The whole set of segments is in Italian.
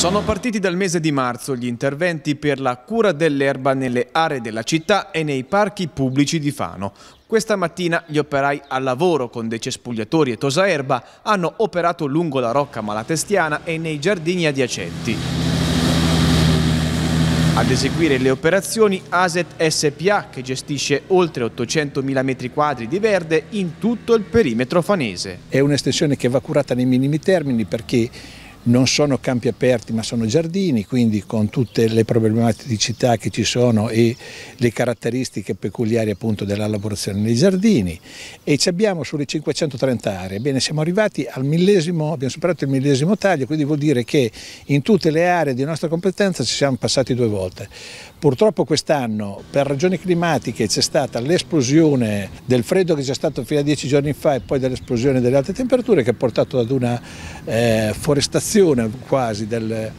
Sono partiti dal mese di marzo gli interventi per la cura dell'erba nelle aree della città e nei parchi pubblici di Fano. Questa mattina gli operai al lavoro con dei cespugliatori e tosaerba hanno operato lungo la Rocca Malatestiana e nei giardini adiacenti. Ad eseguire le operazioni ASET SPA che gestisce oltre 800.000 m2 di verde in tutto il perimetro fanese. È un'estensione che va curata nei minimi termini perché non sono campi aperti ma sono giardini, quindi con tutte le problematicità che ci sono e le caratteristiche peculiari appunto della lavorazione nei giardini e ci abbiamo sulle 530 aree, bene siamo arrivati al millesimo, abbiamo superato il millesimo taglio, quindi vuol dire che in tutte le aree di nostra competenza ci siamo passati due volte. Purtroppo quest'anno per ragioni climatiche c'è stata l'esplosione del freddo che c'è stato fino a dieci giorni fa e poi dell'esplosione delle alte temperature che ha portato ad una eh, forestazione distruzione quasi del,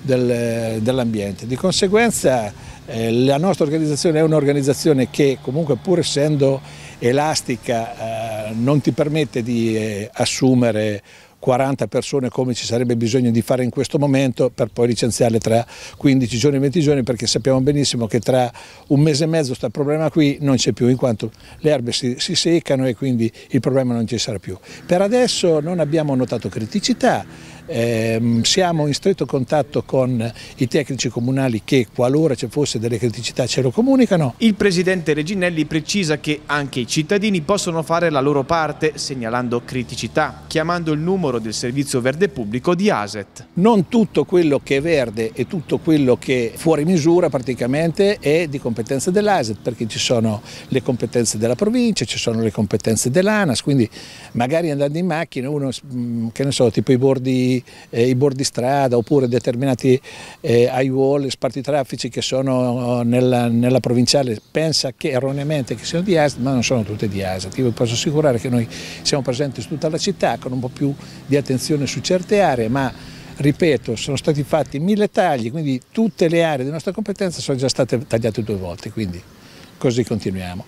del, dell'ambiente. Di conseguenza eh, la nostra organizzazione è un'organizzazione che comunque pur essendo elastica eh, non ti permette di eh, assumere 40 persone come ci sarebbe bisogno di fare in questo momento per poi licenziarle tra 15 giorni e 20 giorni perché sappiamo benissimo che tra un mese e mezzo questo problema qui non c'è più in quanto le erbe si, si, seccano e quindi il problema non ci sarà più. Per adesso non abbiamo notato criticità, Ehm, siamo in stretto contatto con i tecnici comunali che qualora ci fosse delle criticità ce lo comunicano. Il presidente Reginelli precisa che anche i cittadini possono fare la loro parte segnalando criticità, chiamando il numero del servizio verde pubblico di ASET. Non tutto quello che è verde e tutto quello che è fuori misura praticamente è di competenza dell'ASET perché ci sono le competenze della provincia, ci sono le competenze dell'ANAS, quindi magari andando in macchina uno, mm, che ne so, tipo i bordi i, eh, i bordi strada oppure determinati eh, wall, sparti traffici che sono eh, nella, nella, provinciale, pensa che erroneamente che siano di ASD, ma non sono tutte di ASD. Io vi posso assicurare che noi siamo presenti su tutta la città con un po' più di attenzione su certe aree, ma ripeto, sono stati fatti mille tagli, quindi tutte le aree di nostra competenza sono già state tagliate due volte, quindi così continuiamo.